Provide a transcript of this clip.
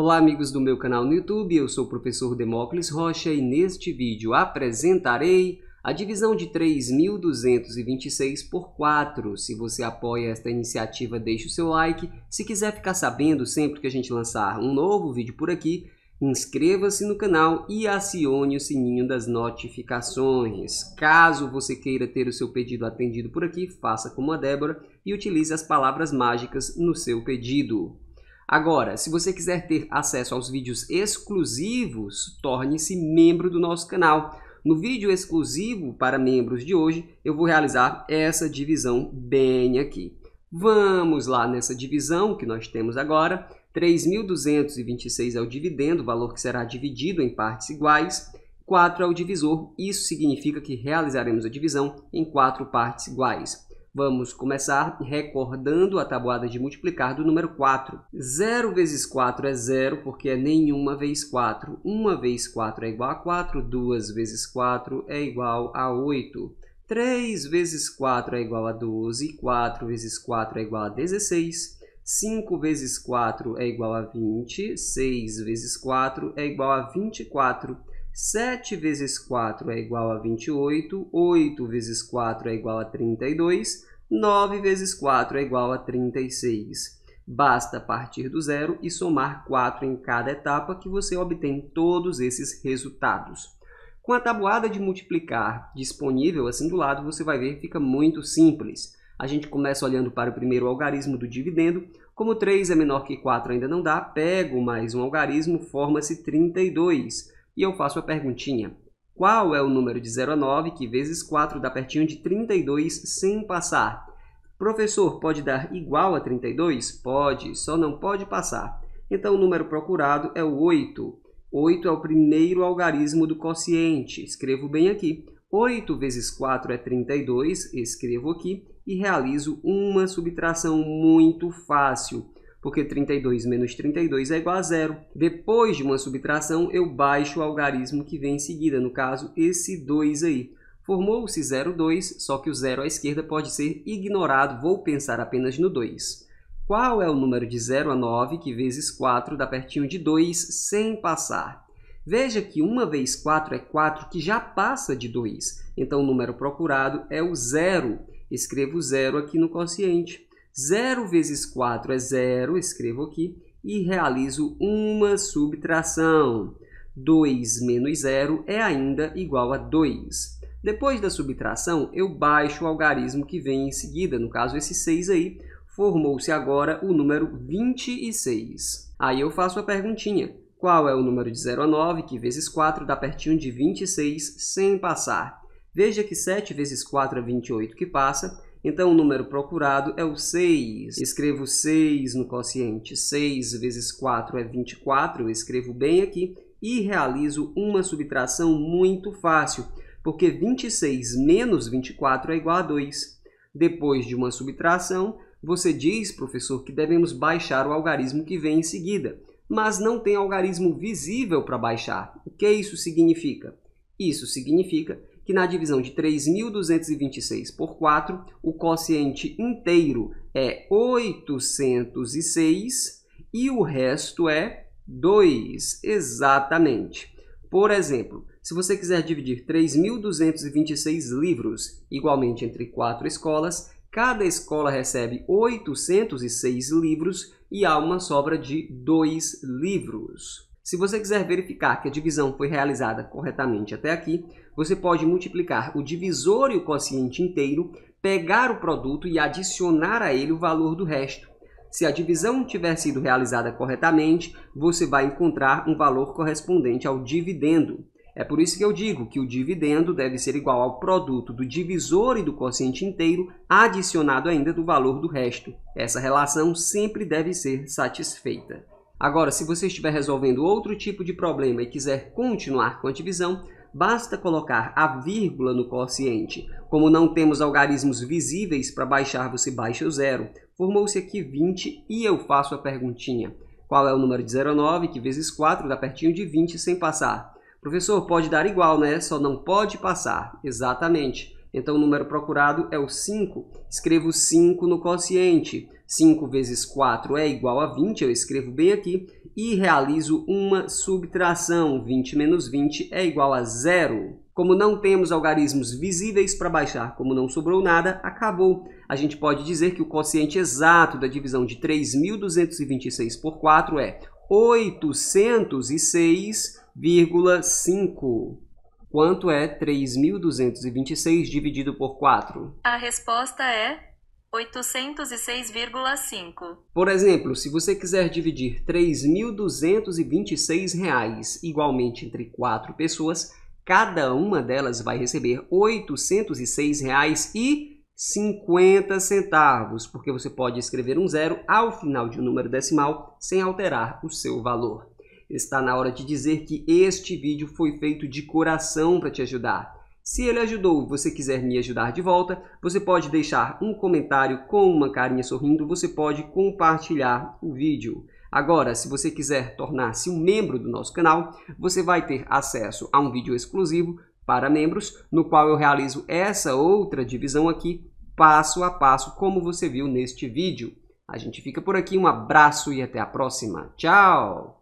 Olá amigos do meu canal no YouTube, eu sou o professor Demócles Rocha e neste vídeo apresentarei a divisão de 3.226 por 4. Se você apoia esta iniciativa, deixe o seu like. Se quiser ficar sabendo sempre que a gente lançar um novo vídeo por aqui, inscreva-se no canal e acione o sininho das notificações. Caso você queira ter o seu pedido atendido por aqui, faça como a Débora e utilize as palavras mágicas no seu pedido. Agora, se você quiser ter acesso aos vídeos exclusivos, torne-se membro do nosso canal. No vídeo exclusivo para membros de hoje, eu vou realizar essa divisão bem aqui. Vamos lá nessa divisão que nós temos agora. 3.226 é o dividendo, valor que será dividido em partes iguais. 4 é o divisor, isso significa que realizaremos a divisão em quatro partes iguais. Vamos começar recordando a tabuada de multiplicar do número 4. 0 vezes 4 é 0, porque é nenhuma vez 4. 1 vezes 4 é igual a 4, 2 vezes 4 é igual a 8. 3 vezes 4 é igual a 12, 4 vezes 4 é igual a 16, 5 vezes 4 é igual a 20, 6 vezes 4 é igual a 24. 7 vezes 4 é igual a 28, 8 vezes 4 é igual a 32, 9 vezes 4 é igual a 36. Basta partir do zero e somar 4 em cada etapa que você obtém todos esses resultados. Com a tabuada de multiplicar disponível assim do lado, você vai ver que fica muito simples. A gente começa olhando para o primeiro algarismo do dividendo. Como 3 é menor que 4 ainda não dá, pego mais um algarismo, forma-se 32 e eu faço a perguntinha. Qual é o número de 0 a 9 que vezes 4 dá pertinho de 32 sem passar? Professor, pode dar igual a 32? Pode, só não pode passar. Então, o número procurado é o 8. 8 é o primeiro algarismo do quociente. Escrevo bem aqui. 8 vezes 4 é 32, escrevo aqui e realizo uma subtração muito fácil porque 32 menos 32 é igual a zero. Depois de uma subtração, eu baixo o algarismo que vem em seguida, no caso, esse 2 aí. Formou-se 0,2, só que o zero à esquerda pode ser ignorado, vou pensar apenas no 2. Qual é o número de 0 a 9 que vezes 4 dá pertinho de 2 sem passar? Veja que 1 vez 4 é 4 que já passa de 2, então o número procurado é o zero. Escrevo zero aqui no quociente. 0 vezes 4 é 0, escrevo aqui, e realizo uma subtração. 2 menos 0 é ainda igual a 2. Depois da subtração, eu baixo o algarismo que vem em seguida, no caso esse 6 aí, formou-se agora o número 26. Aí eu faço a perguntinha, qual é o número de 0 a 9, que vezes 4 dá pertinho de 26, sem passar? Veja que 7 vezes 4 é 28 que passa, então, o número procurado é o 6. Escrevo 6 no quociente. 6 vezes 4 é 24. Eu escrevo bem aqui e realizo uma subtração muito fácil, porque 26 menos 24 é igual a 2. Depois de uma subtração, você diz, professor, que devemos baixar o algarismo que vem em seguida, mas não tem algarismo visível para baixar. O que isso significa? Isso significa que na divisão de 3.226 por 4, o quociente inteiro é 806 e o resto é 2, exatamente. Por exemplo, se você quiser dividir 3.226 livros igualmente entre quatro escolas, cada escola recebe 806 livros e há uma sobra de 2 livros. Se você quiser verificar que a divisão foi realizada corretamente até aqui, você pode multiplicar o divisor e o quociente inteiro, pegar o produto e adicionar a ele o valor do resto. Se a divisão tiver sido realizada corretamente, você vai encontrar um valor correspondente ao dividendo. É por isso que eu digo que o dividendo deve ser igual ao produto do divisor e do quociente inteiro, adicionado ainda do valor do resto. Essa relação sempre deve ser satisfeita. Agora, se você estiver resolvendo outro tipo de problema e quiser continuar com a divisão, basta colocar a vírgula no quociente. Como não temos algarismos visíveis para baixar, você baixa o zero. Formou-se aqui 20 e eu faço a perguntinha. Qual é o número de 09, que vezes 4 dá pertinho de 20 sem passar? Professor, pode dar igual, né? Só não pode passar. Exatamente. Então o número procurado é o 5. Escrevo 5 no quociente. 5 vezes 4 é igual a 20, eu escrevo bem aqui. E realizo uma subtração. 20 menos 20 é igual a zero. Como não temos algarismos visíveis para baixar, como não sobrou nada, acabou. A gente pode dizer que o quociente exato da divisão de 3.226 por 4 é 806,5. Quanto é 3.226 dividido por 4? A resposta é 806,5. Por exemplo, se você quiser dividir 3.226 reais igualmente entre quatro pessoas, cada uma delas vai receber R$ 806,50, porque você pode escrever um zero ao final de um número decimal sem alterar o seu valor está na hora de dizer que este vídeo foi feito de coração para te ajudar. Se ele ajudou e você quiser me ajudar de volta, você pode deixar um comentário com uma carinha sorrindo, você pode compartilhar o vídeo. Agora, se você quiser tornar-se um membro do nosso canal, você vai ter acesso a um vídeo exclusivo para membros, no qual eu realizo essa outra divisão aqui, passo a passo, como você viu neste vídeo. A gente fica por aqui, um abraço e até a próxima. Tchau!